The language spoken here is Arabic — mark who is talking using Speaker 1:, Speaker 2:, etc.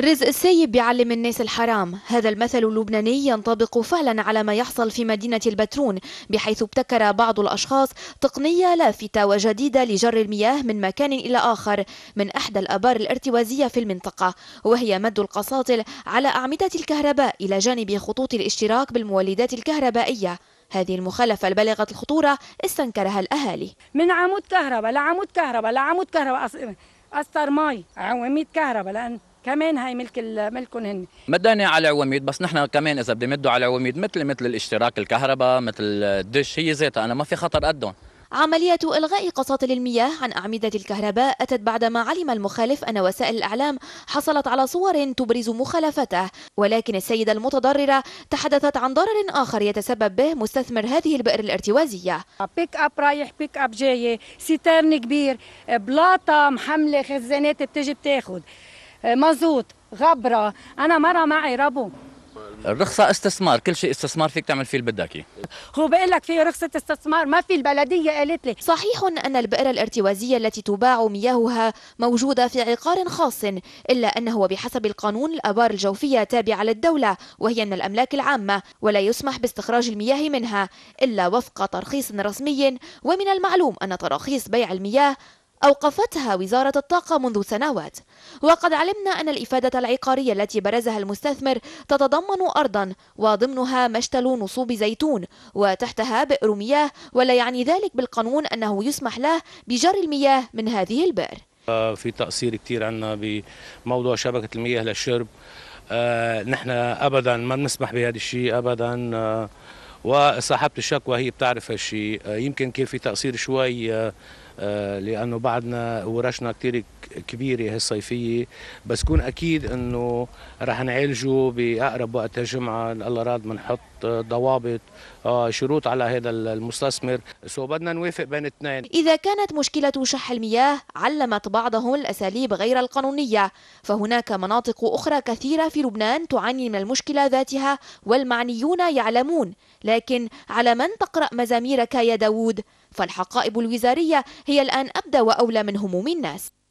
Speaker 1: رزق السيب بيعلم الناس الحرام هذا المثل اللبناني ينطبق فعلا على ما يحصل في مدينة البترون بحيث ابتكر بعض الأشخاص تقنية لافتة وجديدة لجر المياه من مكان إلى آخر من أحدى الأبار الارتوازية في المنطقة وهي مد القساطل على أعمدة الكهرباء إلى جانب خطوط الاشتراك بالمولدات
Speaker 2: الكهربائية هذه المخالفة البالغة الخطورة استنكرها الأهالي من عمود كهرباء لعمود كهرباء لعمود كهرباء أصدر ماي عواميد كهرباء لأن كمان هاي ملك ملكهم هن
Speaker 3: مدانا على العواميد بس نحن كمان اذا بدي مدوا على العواميد مثل مثل الاشتراك الكهرباء مثل الدش هي ذاتها انا ما في خطر قدهم
Speaker 2: عملية إلغاء
Speaker 1: قساطل المياه عن أعمدة الكهرباء أتت بعدما علم المخالف أن وسائل الإعلام حصلت على صور تبرز مخالفته ولكن السيدة المتضررة تحدثت عن ضرر آخر
Speaker 2: يتسبب به مستثمر هذه البئر الارتوازية بيك أب رايح بيك أب جاية ستان كبير بلاطة محملة خزانات بتجي بتاخد مازوت غبره انا مره معي ربو
Speaker 3: الرخصة استثمار كل شيء استثمار فيك تعمل فيه اللي بدك اياه
Speaker 2: هو بقول لك في رخصة استثمار ما في البلدية قالت لي صحيح أن
Speaker 1: البئر الارتوازية التي تباع مياهها موجودة في عقار خاص إلا أنه بحسب القانون الأبار الجوفية تابعة للدولة وهي من الأملاك العامة ولا يسمح باستخراج المياه منها إلا وفق ترخيص رسمي ومن المعلوم أن تراخيص بيع المياه أوقفتها وزارة الطاقة منذ سنوات وقد علمنا أن الإفادة العقارية التي برزها المستثمر تتضمن أرضا وضمنها مشتل نصوب زيتون وتحتها بئر مياه ولا يعني ذلك بالقانون أنه يسمح له بجري المياه من هذه البئر
Speaker 4: آه، في تقصير كتير عنا بموضوع شبكة المياه للشرب آه، نحن أبدا ما بنسمح بهذا الشيء أبدا آه، وصاحبة الشكوى هي بتعرف هالشيء يمكن كان في تقصير شوي آه، لانه بعدنا ورشنا كثير كبيره هالصيفيه بس كون اكيد انه رح نعالجه باقرب وقت الجمعه الله راد بنحط آه، ضوابط آه، شروط على هذا المستثمر سو بدنا نوافق بين اثنين اذا كانت
Speaker 1: مشكله شح المياه علمت بعضهم الاساليب غير القانونيه فهناك مناطق اخرى كثيره في لبنان تعاني من المشكله ذاتها والمعنيون يعلمون لكن على من تقرا مزاميرك يا داوود فالحقائب الوزارية هي الآن أبدى وأولى من هموم الناس